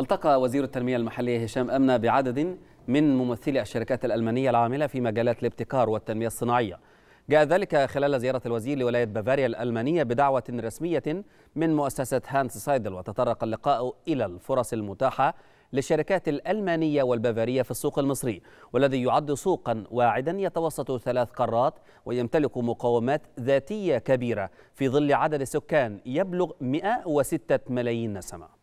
التقى وزير التنمية المحلية هشام أمنة بعدد من ممثلي الشركات الألمانية العاملة في مجالات الابتكار والتنمية الصناعية جاء ذلك خلال زيارة الوزير لولاية بافاريا الألمانية بدعوة رسمية من مؤسسة هانس سايدل وتطرق اللقاء إلى الفرص المتاحة للشركات الألمانية والبافارية في السوق المصري والذي يعد سوقا واعدا يتوسط ثلاث قارات ويمتلك مقاومات ذاتية كبيرة في ظل عدد سكان يبلغ 106 ملايين نسمة